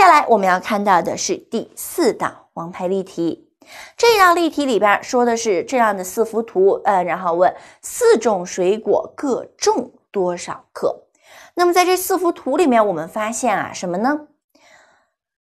接下来我们要看到的是第四道王牌例题。这道例题里边说的是这样的四幅图，呃，然后问四种水果各重多少克。那么在这四幅图里面，我们发现啊，什么呢？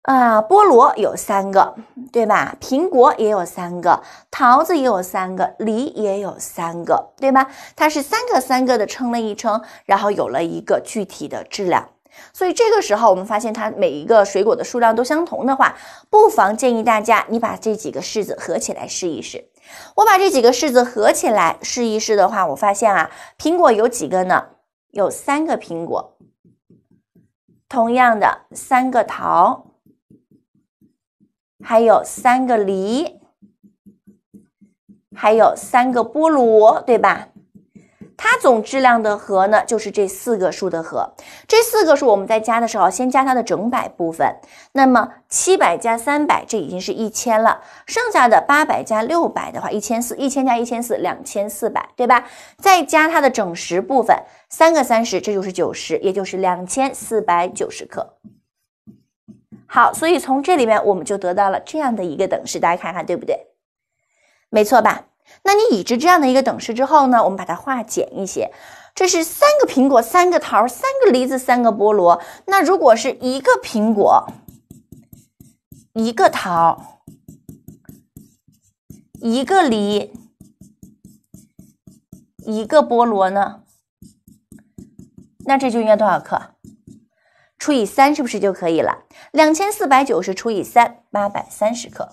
啊，菠萝有三个，对吧？苹果也有三个，桃子也有三个，梨也有三个，对吧？它是三个三个的称了一称，然后有了一个具体的质量。所以这个时候，我们发现它每一个水果的数量都相同的话，不妨建议大家，你把这几个式子合起来试一试。我把这几个式子合起来试一试的话，我发现啊，苹果有几个呢？有三个苹果。同样的，三个桃，还有三个梨，还有三个菠萝，对吧？它总质量的和呢，就是这四个数的和。这四个数我们在加的时候，先加它的整百部分，那么七百加三百，这已经是一千了。剩下的八百加六百的话，一千四，一千加一千四，两千四百，对吧？再加它的整十部分，三个三十，这就是九十，也就是两千四百九十克。好，所以从这里面我们就得到了这样的一个等式，大家看看对不对？没错吧？那你已知这样的一个等式之后呢？我们把它化简一些。这是三个苹果，三个桃，三个梨子，三个菠萝。那如果是一个苹果，一个桃，一个梨，一个菠萝呢？那这就应该多少克？除以三是不是就可以了？两千四百九十除以三，八百三十克。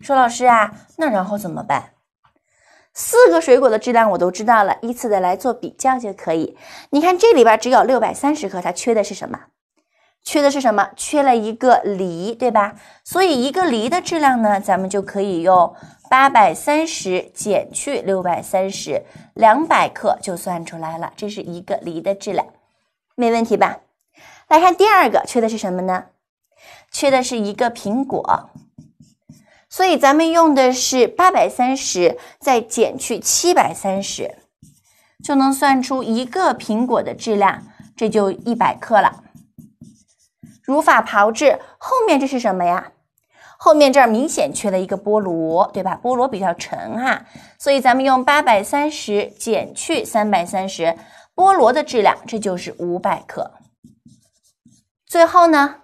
说老师啊，那然后怎么办？四个水果的质量我都知道了，依次的来做比较就可以。你看这里边只有六百三十克，它缺的是什么？缺的是什么？缺了一个梨，对吧？所以一个梨的质量呢，咱们就可以用八百三十减去六百三十，两百克就算出来了。这是一个梨的质量，没问题吧？来看第二个，缺的是什么呢？缺的是一个苹果。所以咱们用的是八百三十，再减去七百三十，就能算出一个苹果的质量，这就一百克了。如法炮制，后面这是什么呀？后面这儿明显缺了一个菠萝，对吧？菠萝比较沉啊，所以咱们用八百三十减去三百三十，菠萝的质量，这就是五百克。最后呢？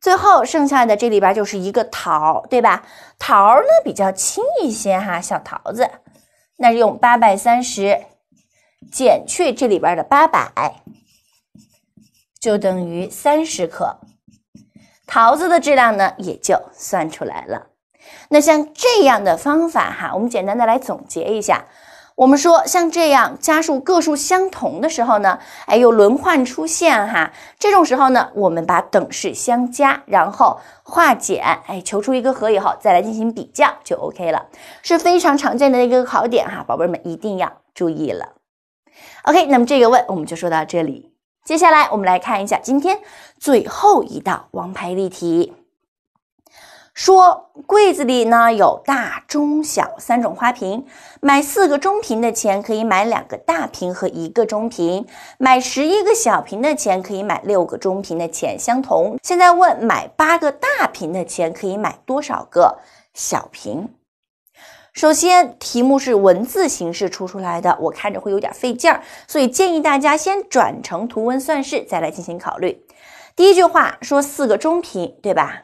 最后剩下的这里边就是一个桃，对吧？桃呢比较轻一些哈，小桃子。那用八百三十减去这里边的八百，就等于三十克。桃子的质量呢也就算出来了。那像这样的方法哈，我们简单的来总结一下。我们说，像这样加数个数相同的时候呢，哎，又轮换出现哈，这种时候呢，我们把等式相加，然后化简，哎，求出一个和以后，再来进行比较就 OK 了，是非常常见的一个考点哈，宝贝们一定要注意了。OK，那么这个问我们就说到这里，接下来我们来看一下今天最后一道王牌例题。说柜子里呢有大、中、小三种花瓶，买四个中瓶的钱可以买两个大瓶和一个中瓶，买十一个小瓶的钱可以买六个中瓶的钱相同。现在问买八个大瓶的钱可以买多少个小瓶？首先，题目是文字形式出出来的，我看着会有点费劲儿，所以建议大家先转成图文算式再来进行考虑。第一句话说四个中瓶，对吧？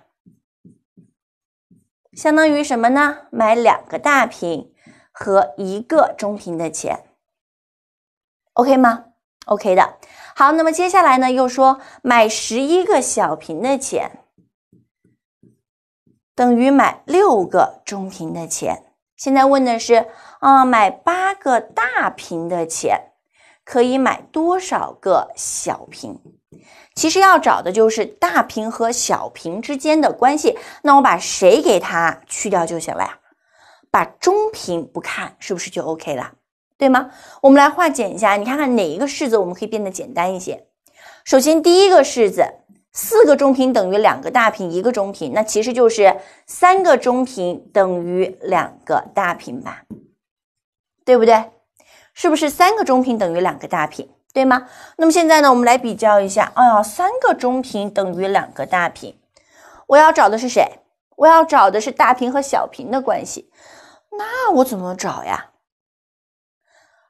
相当于什么呢？买两个大瓶和一个中瓶的钱，OK 吗？OK 的。好，那么接下来呢，又说买十一个小瓶的钱等于买六个中瓶的钱。现在问的是啊，买八个大瓶的钱可以买多少个小瓶？其实要找的就是大屏和小屏之间的关系，那我把谁给它去掉就行了呀？把中屏不看，是不是就 OK 了？对吗？我们来化简一下，你看看哪一个式子我们可以变得简单一些。首先第一个式子，四个中屏等于两个大屏，一个中屏，那其实就是三个中屏等于两个大屏吧？对不对？是不是三个中屏等于两个大屏？对吗？那么现在呢，我们来比较一下。哎呀，三个中频等于两个大瓶。我要找的是谁？我要找的是大瓶和小瓶的关系。那我怎么找呀？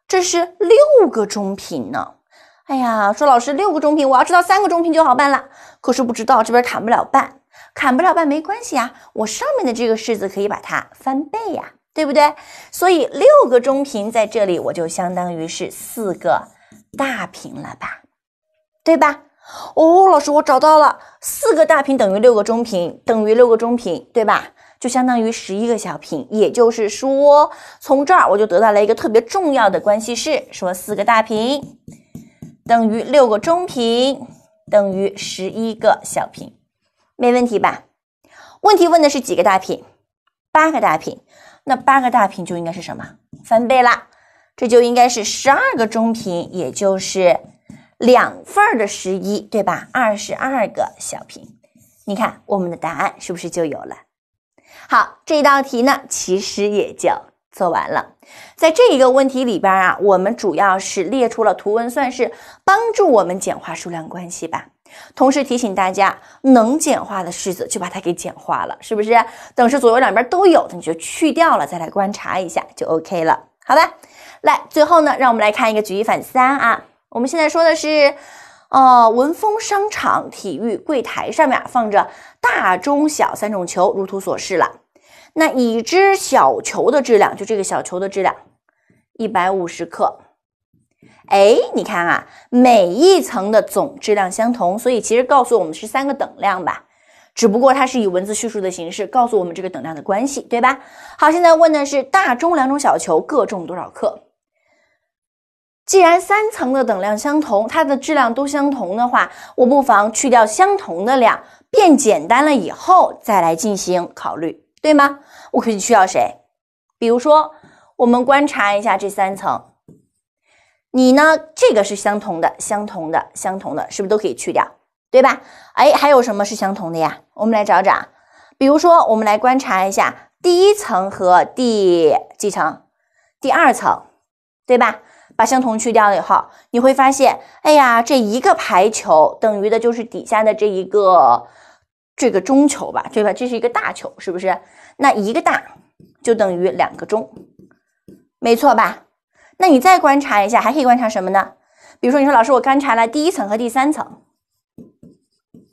这是六个中频呢。哎呀，说老师，六个中频，我要知道三个中频就好办了。可是不知道这边砍不了半，砍不了半没关系呀，我上面的这个式子可以把它翻倍呀，对不对？所以六个中频在这里我就相当于是四个。大瓶了吧，对吧？哦，老师，我找到了，四个大瓶等于六个中瓶，等于六个中瓶，对吧？就相当于十一个小瓶，也就是说，从这儿我就得到了一个特别重要的关系式，说四个大瓶等于六个中瓶等于十一个小瓶，没问题吧？问题问的是几个大瓶？八个大瓶，那八个大瓶就应该是什么？翻倍了。这就应该是十二个中瓶，也就是两份的十一，对吧？二十二个小瓶，你看我们的答案是不是就有了？好，这道题呢其实也就做完了。在这一个问题里边啊，我们主要是列出了图文算式，帮助我们简化数量关系吧。同时提醒大家，能简化的式子就把它给简化了，是不是？等式左右两边都有你就去掉了，再来观察一下就 OK 了，好吧？来，最后呢，让我们来看一个举一反三啊。我们现在说的是，呃，文峰商场体育柜台上面放着大、中、小三种球，如图所示了。那已知小球的质量，就这个小球的质量，一百五十克。哎，你看啊，每一层的总质量相同，所以其实告诉我们是三个等量吧？只不过它是以文字叙述的形式告诉我们这个等量的关系，对吧？好，现在问的是大、中两种小球各重多少克？既然三层的等量相同，它的质量都相同的话，我不妨去掉相同的量，变简单了以后再来进行考虑，对吗？我可以去掉谁？比如说，我们观察一下这三层，你呢？这个是相同的，相同的，相同的，是不是都可以去掉？对吧？哎，还有什么是相同的呀？我们来找找。比如说，我们来观察一下第一层和第几层？第二层，对吧？把相同去掉了以后，你会发现，哎呀，这一个排球等于的就是底下的这一个这个中球吧？对吧？这是一个大球，是不是？那一个大就等于两个中，没错吧？那你再观察一下，还可以观察什么呢？比如说，你说老师，我观察了第一层和第三层，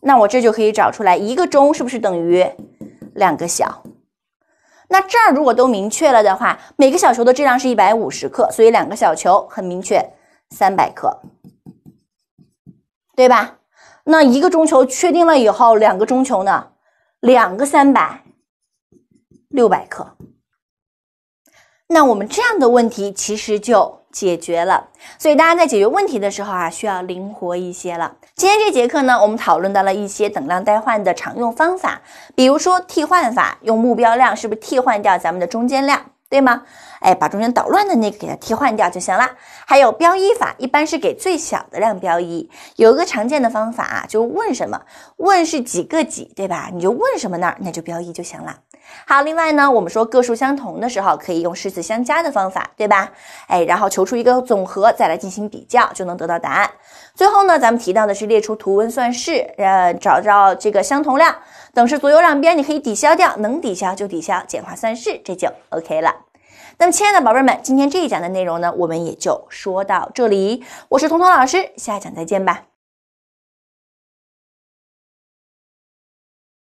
那我这就可以找出来一个中是不是等于两个小？那这儿如果都明确了的话，每个小球的质量是150克，所以两个小球很明确，300克，对吧？那一个中球确定了以后，两个中球呢？两个300，600克。那我们这样的问题其实就解决了，所以大家在解决问题的时候啊，需要灵活一些了。今天这节课呢，我们讨论到了一些等量代换的常用方法，比如说替换法，用目标量是不是替换掉咱们的中间量，对吗？哎，把中间捣乱的那个给它替换掉就行了。还有标一法，一般是给最小的量标一。有一个常见的方法啊，就问什么问是几个几，对吧？你就问什么那儿，那就标一就行了。好，另外呢，我们说个数相同的时候，可以用式子相加的方法，对吧？哎，然后求出一个总和，再来进行比较，就能得到答案。最后呢，咱们提到的是列出图文算式，呃，找到这个相同量，等式左右两边你可以抵消掉，能抵消就抵消，简化算式，这就 OK 了。那么，亲爱的宝贝们，今天这一讲的内容呢，我们也就说到这里。我是彤彤老师，下讲再见吧。